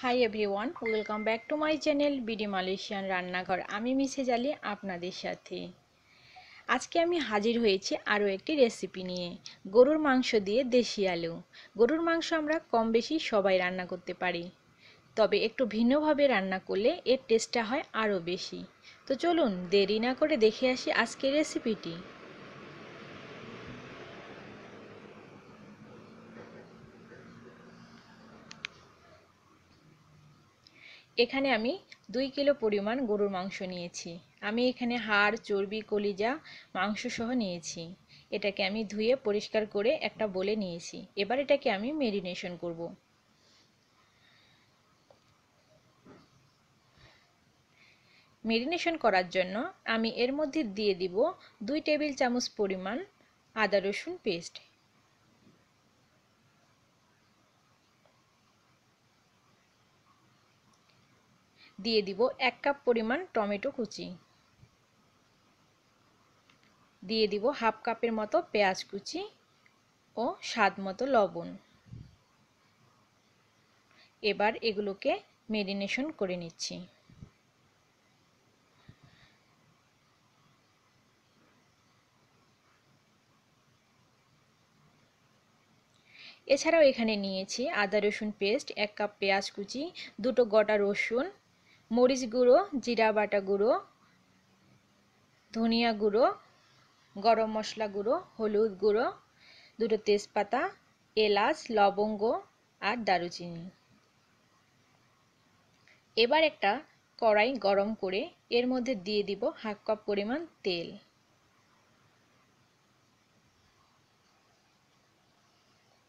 high everyone welcome back to my channel BD Malaysian রান্নাঘর আমি মিশে জালি আপনাদের সাথে আজকে আমি হাজির হয়েছি আরও একটি রেসিপি নিয়ে গরুর মাংস দিয়ে দেশি আলু গরুর মাংস আমরা কম বেশি সবাই রান্না করতে পারি তবে একটু ভিন্নভাবে রান্না করলে এর টেস্টটা হয় আরও বেশি তো চলুন দেরি না করে দেখে আসি আজকের রেসিপিটি এখানে আমি দুই কিলো পরিমাণ গরুর মাংস নিয়েছি আমি এখানে হাড় চর্বি কলিজা মাংস সহ নিয়েছি এটাকে আমি ধুয়ে পরিষ্কার করে একটা বলে নিয়েছি এবার এটাকে আমি মেরিনেশন করব মেরিনেশন করার জন্য আমি এর মধ্যে দিয়ে দিব দুই টেবিল চামচ পরিমাণ আদা রসুন পেস্ট দিয়ে দিব এক কাপ পরিমাণ টমেটো কুচি দিয়ে দিব হাফ কাপের মতো পেঁয়াজ কুচি ও স্বাদ মতো লবণ এবার এগুলোকে মেরিনেশন করে নিচ্ছি এছাড়াও এখানে নিয়েছি আদা রসুন পেস্ট এক কাপ পেঁয়াজ কুচি দুটো গোটা রসুন মরিচ গুঁড়ো জিরা বাটা গুঁড়ো ধনিয়া গুঁড়ো গরম মশলা গুঁড়ো হলুদ গুঁড়ো দুটো তেজপাতা এলাচ লবঙ্গ আর দারুচিনি এবার একটা কড়াই গরম করে এর মধ্যে দিয়ে দিব হাফ কাপ পরিমাণ তেল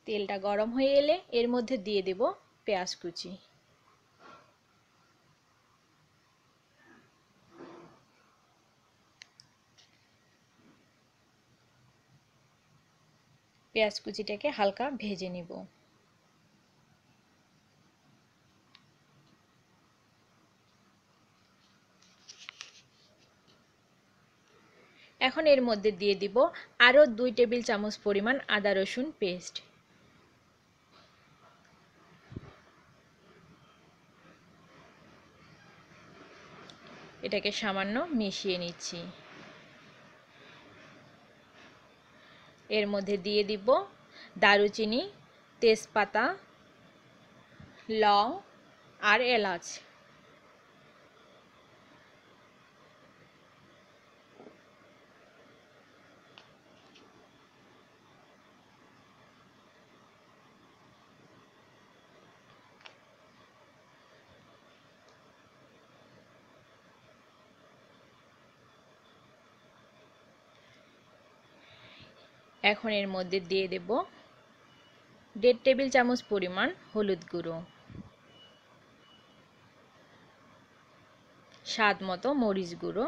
তেলটা গরম হয়ে এলে এর মধ্যে দিয়ে দেব পেঁয়াজ কুচি পেঁয়াজ কুচিটাকে হালকা ভেজে নিব এখন এর মধ্যে দিয়ে দিব আরও দুই টেবিল চামচ পরিমাণ আদা রসুন পেস্ট এটাকে সামান্য মিশিয়ে নিচ্ছি এর মধ্যে দিয়ে দিব দারুচিনি তেজপাতা লং আর এলাচ এখন এর মধ্যে দিয়ে দেব দেড় টেবিল চামচ পরিমাণ হলুদ গুঁড়ো স্বাদ মতো মরিচ গুঁড়ো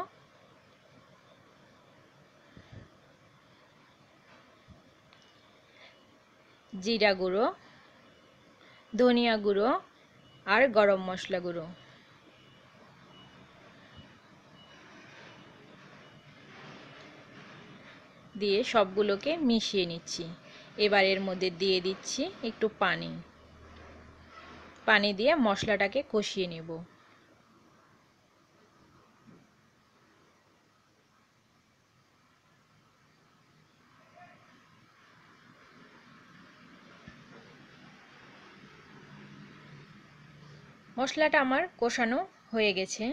জিরা গুঁড়ো ধনিয়া গুঁড়ো আর গরম মশলা গুঁড়ো দিয়ে সবগুলোকে মিশিয়ে নিচ্ছি এবার এর মধ্যে দিয়ে দিচ্ছি একটু পানি পানি দিয়ে মশলাটাকে কষিয়ে নেব মশলাটা আমার কষানো হয়ে গেছে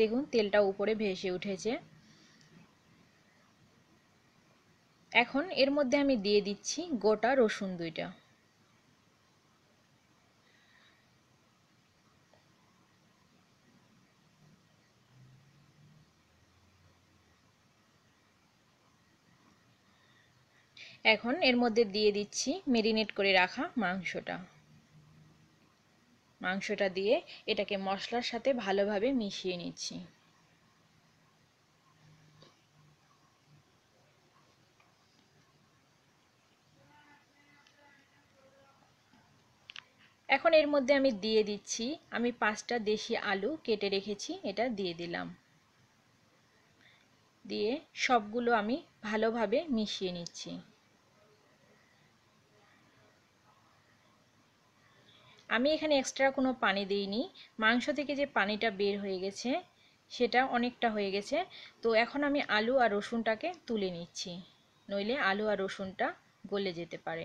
দেখুন তেলটা উপরে ভেসে উঠেছে এখন এর মধ্যে আমি দিয়ে দিচ্ছি গোটা রসুন দুইটা এখন এর মধ্যে দিয়ে দিচ্ছি মেরিনেট করে রাখা মাংসটা মাংসটা দিয়ে এটাকে মশলার সাথে ভালোভাবে মিশিয়ে নিচ্ছি এখন এর মধ্যে আমি দিয়ে দিচ্ছি আমি পাঁচটা দেশি আলু কেটে রেখেছি এটা দিয়ে দিলাম দিয়ে সবগুলো আমি ভালোভাবে মিশিয়ে নিচ্ছি আমি এখানে এক্সট্রা কোনো পানি দিইনি মাংস থেকে যে পানিটা বের হয়ে গেছে সেটা অনেকটা হয়ে গেছে তো এখন আমি আলু আর রসুনটাকে তুলে নিচ্ছি নইলে আলু আর রসুনটা গলে যেতে পারে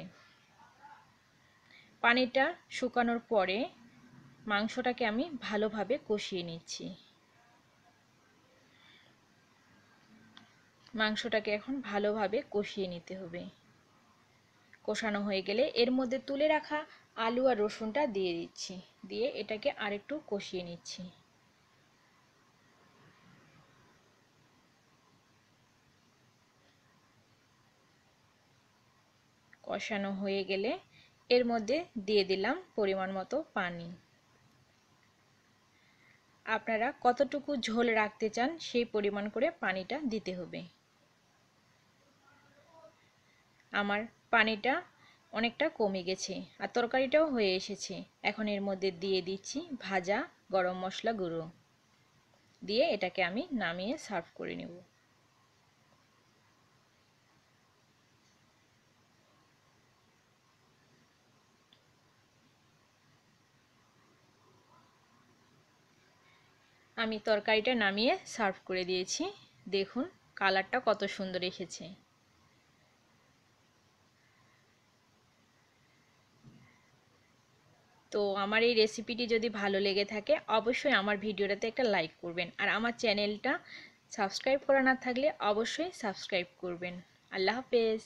পানিটা শুকানোর পরে মাংসটাকে আমি ভালোভাবে কষিয়ে নিচ্ছি মাংসটাকে এখন ভালোভাবে কষিয়ে নিতে হবে কষানো হয়ে গেলে এর মধ্যে তুলে রাখা আলু আর রসুনটা দিয়ে দিচ্ছি দিয়ে এটাকে আরেকটু কষিয়ে নিচ্ছি কষানো হয়ে গেলে এর মধ্যে দিয়ে দিলাম পরিমাণ মতো পানি আপনারা কতটুকু ঝোল রাখতে চান সেই পরিমাণ করে পানিটা দিতে হবে আমার পানিটা অনেকটা কমে গেছে আর তরকারিটাও হয়ে এসেছে এখন এর মধ্যে দিয়ে দিচ্ছি ভাজা গরম মশলা গুঁড়ো দিয়ে এটাকে আমি নামিয়ে সার্ভ করে নেব আমি তরকারিটা নামিয়ে সার্ভ করে দিয়েছি দেখুন কালারটা কত সুন্দর এসেছে তো আমার এই রেসিপিটি যদি ভালো লেগে থাকে অবশ্যই আমার ভিডিওটাতে একটা লাইক করবেন আর আমার চ্যানেলটা সাবস্ক্রাইব করা না থাকলে অবশ্যই সাবস্ক্রাইব করবেন আল্লাহ হাফেজ